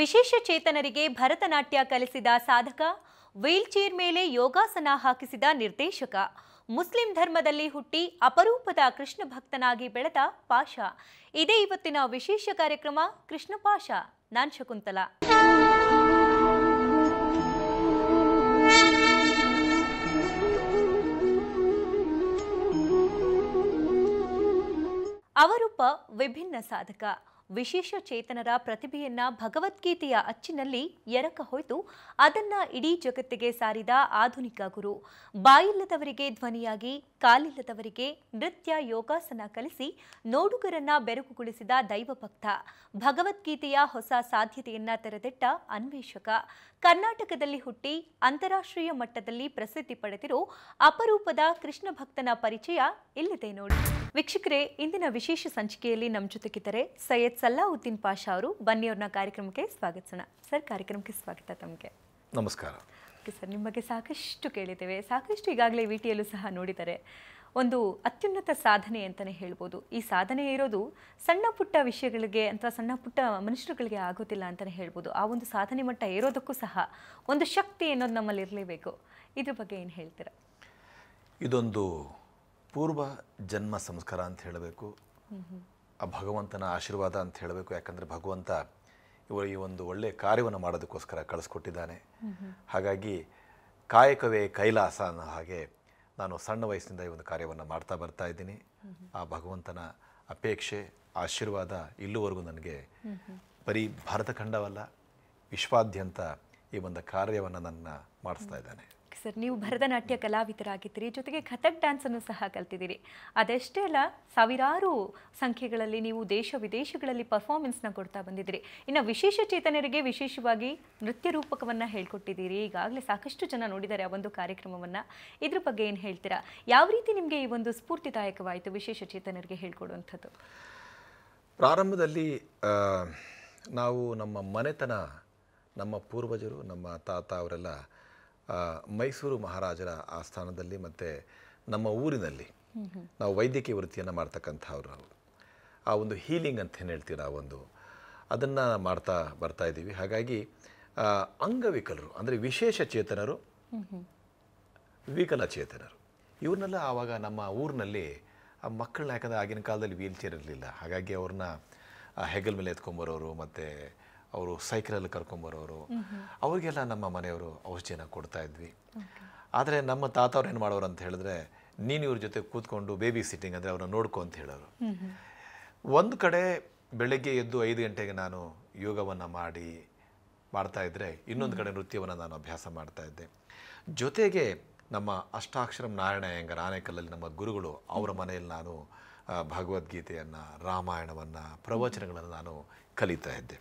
ವಿಶೇಷ ಚೇತನರಿಗೆ ಭರತನಾಟ್ಯ ಕಲಿಸಿದ ಸಾಧಕ ಚೇರ್ ಮೇಲೆ ಯೋಗಾಸನ ಹಾಕಿಸಿದ ನಿರ್ದೇಶಕ ಮುಸ್ಲಿಂ ಧರ್ಮದಲ್ಲಿ ಹುಟ್ಟಿ ಅಪರೂಪದ ಕೃಷ್ಣ ಭಕ್ತನಾಗಿ ಬೆಳೆದ ಪಾಷ ಇದೇ ಇವತ್ತಿನ ವಿಶೇಷ ಕಾರ್ಯಕ್ರಮ ಕೃಷ್ಣ ಪಾಷ ನಾನ್ ಶಕುಂತಲ ಅವರೊಬ್ಬ ವಿಭಿನ್ನ ಸಾಧಕ ವಿಶೇಷ ಚೇತನರ ಪ್ರತಿಭೆಯನ್ನ ಭಗವದ್ಗೀತೆಯ ಅಚ್ಚಿನಲ್ಲಿ ಎರಕ ಅದನ್ನ ಇಡೀ ಜಗತ್ತಿಗೆ ಸಾರಿದ ಆಧುನಿಕ ಗುರು ಬಾಯಿಲ್ಲದವರಿಗೆ ಧ್ವನಿಯಾಗಿ ಕಾಲಿಲ್ಲದವರಿಗೆ ನೃತ್ಯ ಯೋಗಾಸನ ಕಲಿಸಿ ನೋಡುಗರನ್ನ ಬೆರಕುಗೊಳಿಸಿದ ದೈವಭಕ್ತ ಭಗವದ್ಗೀತೆಯ ಹೊಸ ಸಾಧ್ಯತೆಯನ್ನ ತೆರೆದಿಟ್ಟ ಅನ್ವೇಷಕ ಕರ್ನಾಟಕದಲ್ಲಿ ಹುಟ್ಟಿ ಅಂತಾರಾಷ್ಟ್ರೀಯ ಮಟ್ಟದಲ್ಲಿ ಪ್ರಸಿದ್ಧಿ ಪಡೆದಿರೋ ಅಪರೂಪದ ಕೃಷ್ಣ ಭಕ್ತನ ಪರಿಚಯ ಇಲ್ಲಿದೆ ನೋಡಿ ವೀಕ್ಷಕರೇ ಇಂದಿನ ವಿಶೇಷ ಸಂಚಿಕೆಯಲ್ಲಿ ನಮ್ಮ ಜೊತೆಗಿದ್ದರೆ ಸೈಯದ್ ಉದ್ದೀನ್ ಪಾಷಾ ಅವರು ಬನ್ನಿ ಅವ್ರನ್ನ ಕಾರ್ಯಕ್ರಮಕ್ಕೆ ಸ್ವಾಗತಿಸೋಣ ಸರ್ ಕಾರ್ಯಕ್ರಮಕ್ಕೆ ಸ್ವಾಗತ ತಮಗೆ ನಮಸ್ಕಾರ ಓಕೆ ಸರ್ ನಿಮ್ಮ ಬಗ್ಗೆ ಸಾಕಷ್ಟು ಕೇಳಿದ್ದೇವೆ ಸಾಕಷ್ಟು ಈಗಾಗಲೇ ವಿ ಟಿಯಲ್ಲೂ ಸಹ ನೋಡಿದ್ದಾರೆ ಒಂದು ಅತ್ಯುನ್ನತ ಸಾಧನೆ ಅಂತಲೇ ಹೇಳ್ಬೋದು ಈ ಸಾಧನೆ ಇರೋದು ಸಣ್ಣ ಪುಟ್ಟ ವಿಷಯಗಳಿಗೆ ಅಥವಾ ಸಣ್ಣ ಪುಟ್ಟ ಮನುಷ್ಯರುಗಳಿಗೆ ಆಗೋದಿಲ್ಲ ಅಂತಲೇ ಹೇಳ್ಬೋದು ಆ ಒಂದು ಸಾಧನೆ ಮಟ್ಟ ಇರೋದಕ್ಕೂ ಸಹ ಒಂದು ಶಕ್ತಿ ಅನ್ನೋದು ನಮ್ಮಲ್ಲಿ ಇರಲೇಬೇಕು ಇದ್ರ ಬಗ್ಗೆ ಏನು ಹೇಳ್ತೀರಾ ಇದೊಂದು ಪೂರ್ವ ಜನ್ಮ ಸಂಸ್ಕಾರ ಅಂತ ಹೇಳಬೇಕು ಆ ಭಗವಂತನ ಆಶೀರ್ವಾದ ಅಂತ ಹೇಳಬೇಕು ಯಾಕಂದರೆ ಭಗವಂತ ಇವರು ಈ ಒಂದು ಒಳ್ಳೆಯ ಕಾರ್ಯವನ್ನು ಮಾಡೋದಕ್ಕೋಸ್ಕರ ಕಳಿಸ್ಕೊಟ್ಟಿದ್ದಾನೆ ಹಾಗಾಗಿ ಕಾಯಕವೇ ಕೈಲಾಸ ಅನ್ನೋ ಹಾಗೆ ನಾನು ಸಣ್ಣ ವಯಸ್ಸಿನಿಂದ ಈ ಒಂದು ಕಾರ್ಯವನ್ನು ಮಾಡ್ತಾ ಬರ್ತಾ ಇದ್ದೀನಿ ಆ ಭಗವಂತನ ಅಪೇಕ್ಷೆ ಆಶೀರ್ವಾದ ಇಲ್ಲಿವರೆಗೂ ನನಗೆ ಬರೀ ಭಾರತ ಖಂಡವಲ್ಲ ವಿಶ್ವಾದ್ಯಂತ ಈ ಒಂದು ಕಾರ್ಯವನ್ನು ನನ್ನ ಮಾಡಿಸ್ತಾ ಇದ್ದಾನೆ ಸರ್ ನೀವು ಭರತನಾಟ್ಯ ಕಲಾವಿದರಾಗಿದ್ದೀರಿ ಜೊತೆಗೆ ಕಥಕ್ ಡ್ಯಾನ್ಸನ್ನು ಸಹ ಕಲ್ತಿದ್ದೀರಿ ಅದೆಷ್ಟೇ ಅಲ್ಲ ಸಾವಿರಾರು ಸಂಖ್ಯೆಗಳಲ್ಲಿ ನೀವು ದೇಶ ವಿದೇಶಗಳಲ್ಲಿ ಪರ್ಫಾರ್ಮೆನ್ಸ್ನ ಕೊಡ್ತಾ ಬಂದಿದ್ದೀರಿ ಇನ್ನು ವಿಶೇಷ ಚೇತನರಿಗೆ ವಿಶೇಷವಾಗಿ ನೃತ್ಯ ರೂಪಕವನ್ನು ಹೇಳ್ಕೊಟ್ಟಿದ್ದೀರಿ ಈಗಾಗಲೇ ಸಾಕಷ್ಟು ಜನ ನೋಡಿದ್ದಾರೆ ಆ ಒಂದು ಕಾರ್ಯಕ್ರಮವನ್ನು ಇದ್ರ ಬಗ್ಗೆ ಏನು ಹೇಳ್ತೀರಾ ಯಾವ ರೀತಿ ನಿಮಗೆ ಈ ಒಂದು ಸ್ಫೂರ್ತಿದಾಯಕವಾಯಿತು ವಿಶೇಷ ಚೇತನರಿಗೆ ಹೇಳ್ಕೊಡುವಂಥದ್ದು ಪ್ರಾರಂಭದಲ್ಲಿ ನಾವು ನಮ್ಮ ಮನೆತನ ನಮ್ಮ ಪೂರ್ವಜರು ನಮ್ಮ ತಾತ ಅವರೆಲ್ಲ ಮೈಸೂರು ಮಹಾರಾಜರ ಆಸ್ಥಾನದಲ್ಲಿ ಮತ್ತು ನಮ್ಮ ಊರಿನಲ್ಲಿ ನಾವು ವೈದ್ಯಕೀಯ ವೃತ್ತಿಯನ್ನು ಮಾಡ್ತಕ್ಕಂಥವ್ರು ನಾವು ಆ ಒಂದು ಹೀಲಿಂಗ್ ಅಂತ ಏನು ಹೇಳ್ತೀವಿ ಒಂದು ಅದನ್ನು ಮಾಡ್ತಾ ಬರ್ತಾ ಇದ್ದೀವಿ ಹಾಗಾಗಿ ಅಂಗವಿಕಲರು ಅಂದರೆ ವಿಶೇಷ ಚೇತನರು ವಿಕಲಚೇತನರು ಇವ್ರನ್ನೆಲ್ಲ ಆವಾಗ ನಮ್ಮ ಊರಿನಲ್ಲಿ ಆ ಮಕ್ಕಳನ್ನ ಯಾಕಂದರೆ ಆಗಿನ ಕಾಲದಲ್ಲಿ ವೀಲ್ ಚೇರ್ ಇರಲಿಲ್ಲ ಹಾಗಾಗಿ ಅವ್ರನ್ನ ಹೆಗಲ್ ಮೇಲೆ ಎತ್ಕೊಂಬರೋರು ಮತ್ತು ಅವರು ಸೈಕಲಲ್ಲಿ ಕರ್ಕೊಂಬರೋರು ಅವರಿಗೆಲ್ಲ ನಮ್ಮ ಮನೆಯವರು ಔಷಧಿಯನ್ನು ಕೊಡ್ತಾ ಇದ್ವಿ ಆದರೆ ನಮ್ಮ ತಾತ ಅವ್ರು ಏನು ಮಾಡೋರು ಅಂತ ಹೇಳಿದ್ರೆ ನೀನು ಇವ್ರ ಜೊತೆ ಕೂತ್ಕೊಂಡು ಬೇಬಿ ಸಿಟ್ಟಿಂಗ್ ಅಂದರೆ ಅವ್ರನ್ನ ನೋಡ್ಕೊ ಅಂತ ಹೇಳೋರು ಒಂದು ಕಡೆ ಬೆಳಗ್ಗೆ ಎದ್ದು ಐದು ಗಂಟೆಗೆ ನಾನು ಯೋಗವನ್ನು ಮಾಡಿ ಮಾಡ್ತಾ ಇದ್ರೆ ಇನ್ನೊಂದು ಕಡೆ ನೃತ್ಯವನ್ನು ನಾನು ಅಭ್ಯಾಸ ಮಾಡ್ತಾ ಇದ್ದೆ ಜೊತೆಗೆ ನಮ್ಮ ಅಷ್ಟಾಕ್ಷರಂ ನಾರಾಯಣ ಅಯ್ಯಂಗರ್ ಆನೇಕಲ್ಲಲ್ಲಿ ನಮ್ಮ ಗುರುಗಳು ಅವರ ಮನೆಯಲ್ಲಿ ನಾನು ಭಗವದ್ಗೀತೆಯನ್ನು ರಾಮಾಯಣವನ್ನು ಪ್ರವಚನಗಳನ್ನು ನಾನು ಕಲಿತಾ ಇದ್ದೆ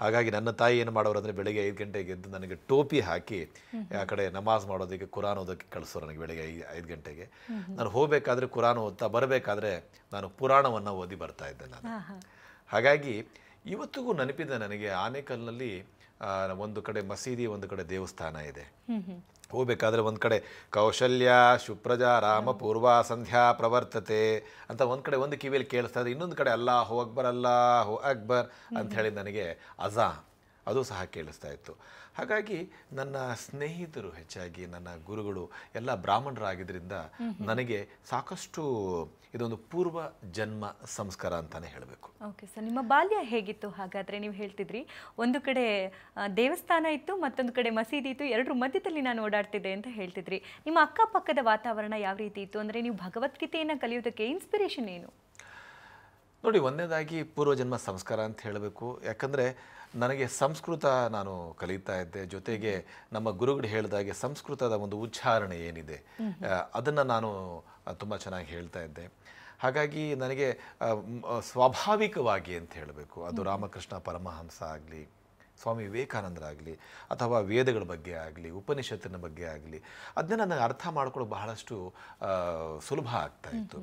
ಹಾಗಾಗಿ ನನ್ನ ತಾಯಿ ಏನು ಮಾಡೋರು ಅಂದರೆ ಬೆಳಗ್ಗೆ ಐದು ಗಂಟೆಗೆ ಎದ್ದು ನನಗೆ ಟೋಪಿ ಹಾಕಿ ಆ ಕಡೆ ನಮಾಜ್ ಮಾಡೋದಕ್ಕೆ ಕುರಾನ್ ಓದೋಕ್ಕೆ ಕಳಿಸೋರು ನನಗೆ ಬೆಳಗ್ಗೆ ಐದು ಐದು ಗಂಟೆಗೆ ನಾನು ಹೋಗಬೇಕಾದ್ರೆ ಕುರಾನ್ ಓದ್ತಾ ಬರಬೇಕಾದ್ರೆ ನಾನು ಪುರಾಣವನ್ನು ಓದಿ ಬರ್ತಾ ಇದ್ದೆ ನಾನು ಹಾಗಾಗಿ ಇವತ್ತಿಗೂ ನೆನಪಿದೆ ನನಗೆ ಆನೇಕಲ್ನಲ್ಲಿ ಒಂದು ಕಡೆ ಮಸೀದಿ ಒಂದು ಕಡೆ ದೇವಸ್ಥಾನ ಇದೆ ಹೋಗಬೇಕಾದ್ರೆ ಒಂದು ಕಡೆ ಕೌಶಲ್ಯ ಶುಪ್ರಜಾ ರಾಮ ಪೂರ್ವ ಸಂಧ್ಯಾ ಪ್ರವರ್ತತೆ ಅಂತ ಒಂದು ಕಡೆ ಒಂದು ಕಿವಿಯಲ್ಲಿ ಕೇಳಿಸ್ತಾ ಇದ್ದರೆ ಇನ್ನೊಂದು ಕಡೆ ಅಲ್ಲ ಹೋ ಅಕ್ಬರ್ ಅಲ್ಲ ಹೋ ಅಕ್ಬರ್ ಅಂತ ಹೇಳಿ ನನಗೆ ಅಜಾ ಅದು ಸಹ ಕೇಳಿಸ್ತಾ ಇತ್ತು ಹಾಗಾಗಿ ನನ್ನ ಸ್ನೇಹಿತರು ಹೆಚ್ಚಾಗಿ ನನ್ನ ಗುರುಗಳು ಎಲ್ಲ ಬ್ರಾಹ್ಮಣರಾಗಿದ್ದರಿಂದ ನನಗೆ ಸಾಕಷ್ಟು ಇದೊಂದು ಪೂರ್ವ ಜನ್ಮ ಸಂಸ್ಕಾರ ಅಂತಾನೆ ಹೇಳಬೇಕು ಓಕೆ ಸರ್ ನಿಮ್ಮ ಬಾಲ್ಯ ಹೇಗಿತ್ತು ಹಾಗಾದರೆ ನೀವು ಹೇಳ್ತಿದ್ರಿ ಒಂದು ಕಡೆ ದೇವಸ್ಥಾನ ಇತ್ತು ಮತ್ತೊಂದು ಕಡೆ ಮಸೀದಿ ಇತ್ತು ಎರಡರ ಮಧ್ಯದಲ್ಲಿ ನಾನು ಓಡಾಡ್ತಿದ್ದೆ ಅಂತ ಹೇಳ್ತಿದ್ರಿ ನಿಮ್ಮ ಅಕ್ಕಪಕ್ಕದ ವಾತಾವರಣ ಯಾವ ರೀತಿ ಇತ್ತು ಅಂದರೆ ನೀವು ಭಗವದ್ಗೀತೆಯನ್ನು ಕಲಿಯೋದಕ್ಕೆ ಇನ್ಸ್ಪಿರೇಷನ್ ಏನು ನೋಡಿ ಒಂದನೇದಾಗಿ ಪೂರ್ವಜನ್ಮ ಸಂಸ್ಕಾರ ಅಂತ ಹೇಳಬೇಕು ಯಾಕಂದರೆ ನನಗೆ ಸಂಸ್ಕೃತ ನಾನು ಕಲಿತಾ ಇದ್ದೆ ಜೊತೆಗೆ ನಮ್ಮ ಗುರುಗಳು ಹೇಳಿದಾಗೆ ಸಂಸ್ಕೃತದ ಒಂದು ಉಚ್ಚಾರಣೆ ಏನಿದೆ ಅದನ್ನು ನಾನು ತುಂಬ ಚೆನ್ನಾಗಿ ಹೇಳ್ತಾ ಇದ್ದೆ ಹಾಗಾಗಿ ನನಗೆ ಸ್ವಾಭಾವಿಕವಾಗಿ ಅಂತ ಹೇಳಬೇಕು ಅದು ರಾಮಕೃಷ್ಣ ಪರಮಹಂಸ ಆಗಲಿ ಸ್ವಾಮಿ ವಿವೇಕಾನಂದರಾಗಲಿ ಅಥವಾ ವೇದಗಳ ಬಗ್ಗೆ ಆಗಲಿ ಉಪನಿಷತ್ತಿನ ಬಗ್ಗೆ ಆಗಲಿ ಅದನ್ನ ನನಗೆ ಅರ್ಥ ಮಾಡ್ಕೊಳ್ಳೋ ಬಹಳಷ್ಟು ಸುಲಭ ಆಗ್ತಾ ಇತ್ತು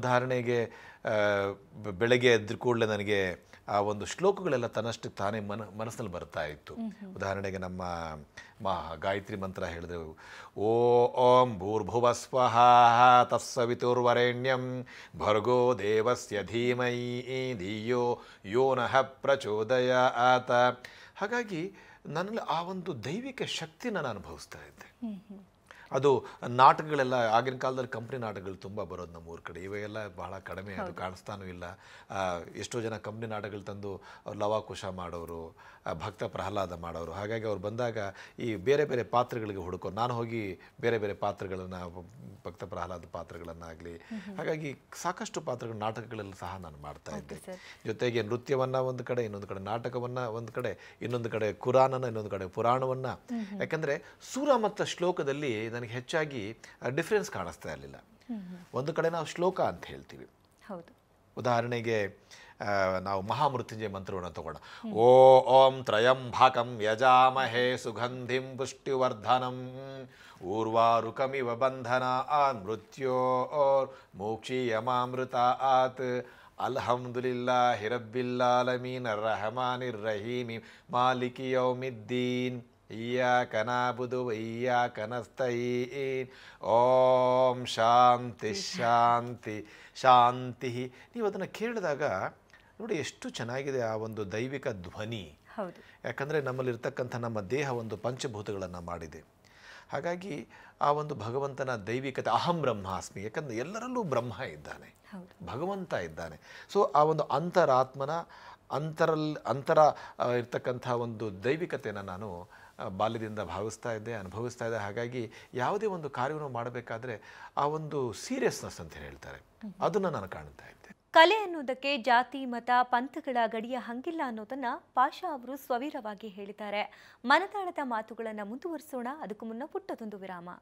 ಉದಾಹರಣೆಗೆ ಬೆಳಗ್ಗೆ ಎದ್ರ ಕೂಡಲೇ ನನಗೆ ಆ ಒಂದು ಶ್ಲೋಕಗಳೆಲ್ಲ ತನ್ನಷ್ಟಕ್ಕೆ ತಾನೇ ಮನ ಮನಸ್ಸಲ್ಲಿ ಬರ್ತಾ ಇತ್ತು ಉದಾಹರಣೆಗೆ ನಮ್ಮ ಮಾ ಗಾಯತ್ರಿ ಮಂತ್ರ ಹೇಳಿದ್ರು ಓ ಓಂ ಭೂರ್ಭುವ ಸ್ವಹ ತತ್ಸವಿತುರ್ವರೆಣ್ಯಂ ಭರ್ಗೋ ದೇವಸ್ಯ ಧೀಮೈ ಧಿಯೋ ಯೋ ನಃ ಪ್ರಚೋದಯ ಆತ ಹಾಗಾಗಿ ನನ್ನಲ್ಲಿ ಆ ಒಂದು ದೈವಿಕ ಶಕ್ತಿನ ನಾನು ಅನುಭವಿಸ್ತಾ ಇದ್ದೆ ಅದು ನಾಟಕಗಳೆಲ್ಲ ಆಗಿನ ಕಾಲದಲ್ಲಿ ಕಂಪ್ನಿ ನಾಟಕಗಳು ತುಂಬ ಬರೋದು ನಮ್ಮ ಊರ ಕಡೆ ಇವೆಲ್ಲ ಬಹಳ ಕಡಿಮೆ ಅದು ಕಾಣಿಸ್ತಾನೂ ಇಲ್ಲ ಎಷ್ಟೋ ಜನ ಕಂಪ್ನಿ ನಾಟಕಗಳು ತಂದು ಲವಾಕುಶ ಮಾಡೋರು ಭಕ್ತ ಪ್ರಹ್ಲಾದ ಮಾಡೋರು ಹಾಗಾಗಿ ಅವ್ರು ಬಂದಾಗ ಈ ಬೇರೆ ಬೇರೆ ಪಾತ್ರಗಳಿಗೆ ಹುಡುಕೋ ನಾನು ಹೋಗಿ ಬೇರೆ ಬೇರೆ ಪಾತ್ರಗಳನ್ನು ಭಕ್ತ ಪ್ರಹ್ಲಾದ ಪಾತ್ರಗಳನ್ನಾಗಲಿ ಹಾಗಾಗಿ ಸಾಕಷ್ಟು ಪಾತ್ರಗಳು ನಾಟಕಗಳಲ್ಲಿ ಸಹ ನಾನು ಮಾಡ್ತಾ ಇದ್ದೆ ಜೊತೆಗೆ ನೃತ್ಯವನ್ನು ಒಂದು ಕಡೆ ಇನ್ನೊಂದು ಕಡೆ ನಾಟಕವನ್ನು ಒಂದು ಕಡೆ ಇನ್ನೊಂದು ಕಡೆ ಕುರಾನನ್ನು ಇನ್ನೊಂದು ಕಡೆ ಪುರಾಣವನ್ನು ಯಾಕಂದರೆ ಸೂರ ಮತ್ತು ಶ್ಲೋಕದಲ್ಲಿ ನನಗೆ ಹೆಚ್ಚಾಗಿ ಡಿಫ್ರೆನ್ಸ್ ಕಾಣಿಸ್ತಾ ಇರಲಿಲ್ಲ ಒಂದು ಕಡೆ ನಾವು ಶ್ಲೋಕ ಅಂತ ಹೇಳ್ತೀವಿ ಉದಾಹರಣೆಗೆ ನಾವು ಮಹಾಮೃತ್ಯುಂಜಯ ಮಂತ್ರವನ್ನು ತಗೋಣ ಓ ಓಂ ಭಾಕಂ ಯಜಾಮಹೇ ಸುಗಂಧಿಂ ಪುಷ್ಟಿವರ್ಧನಂ ಊರ್ವಾರುಕಮಿವ ಬಂಧನ ಆನ್ ಮೃತ್ಯೋ ಓರ್ ಮೋಕ್ಷೀಯಮಾಮೃತ ಆತ್ ಅಲ್ಹಮ್ದುಲಿಲ್ಲಾ ಹಿರಬ್ಬಿಲ್ಲಾಲಮೀನ್ ರಹಮಾನಿರ್ ರಹೀಮಿ ಮಾಲಿಕಿಯೌಮಿದ್ದೀನ್ ಕನಸ್ತೈ ಓಂ ಶಾಂತಿ ಶಾಂತಿ ಶಾಂತಿ ನೀವು ಅದನ್ನು ಕೇಳಿದಾಗ ನೋಡಿ ಎಷ್ಟು ಚೆನ್ನಾಗಿದೆ ಆ ಒಂದು ದೈವಿಕ ಧ್ವನಿ ಯಾಕಂದರೆ ನಮ್ಮಲ್ಲಿರ್ತಕ್ಕಂಥ ನಮ್ಮ ದೇಹ ಒಂದು ಪಂಚಭೂತಗಳನ್ನು ಮಾಡಿದೆ ಹಾಗಾಗಿ ಆ ಒಂದು ಭಗವಂತನ ದೈವಿಕತೆ ಅಹಂ ಬ್ರಹ್ಮಾಸ್ಮಿ ಯಾಕಂದರೆ ಎಲ್ಲರಲ್ಲೂ ಬ್ರಹ್ಮ ಇದ್ದಾನೆ ಭಗವಂತ ಇದ್ದಾನೆ ಸೊ ಆ ಒಂದು ಅಂತರಾತ್ಮನ ಅಂತರಲ್ ಅಂತರ ಇರ್ತಕ್ಕಂಥ ಒಂದು ದೈವಿಕತೆಯನ್ನು ನಾನು ಬಾಲ್ಯದಿಂದ ಭಾವಿಸ್ತಾ ಇದ್ದೆ ಅನುಭವಿಸ್ತಾ ಇದ್ದೆ ಹಾಗಾಗಿ ಯಾವುದೇ ಒಂದು ಕಾರ್ಯವನ್ನು ಮಾಡಬೇಕಾದ್ರೆ ಆ ಒಂದು ಸೀರಿಯಸ್ನೆಸ್ ಅಂತ ಹೇಳ್ತಾರೆ ಅದನ್ನು ನಾನು ಕಾಣ್ತಾ ಇದ್ದೆ ಕಲೆ ಅನ್ನೋದಕ್ಕೆ ಜಾತಿ ಮತ ಪಂಥಗಳ ಗಡಿಯ ಹಂಗಿಲ್ಲ ಅನ್ನೋದನ್ನ ಪಾಷಾ ಅವರು ಸ್ವವೀರವಾಗಿ ಹೇಳಿದ್ದಾರೆ ಮನದಾಳದ ಮಾತುಗಳನ್ನು ಮುಂದುವರಿಸೋಣ ಅದಕ್ಕೂ ಮುನ್ನ ಪುಟ್ಟದೊಂದು ವಿರಾಮ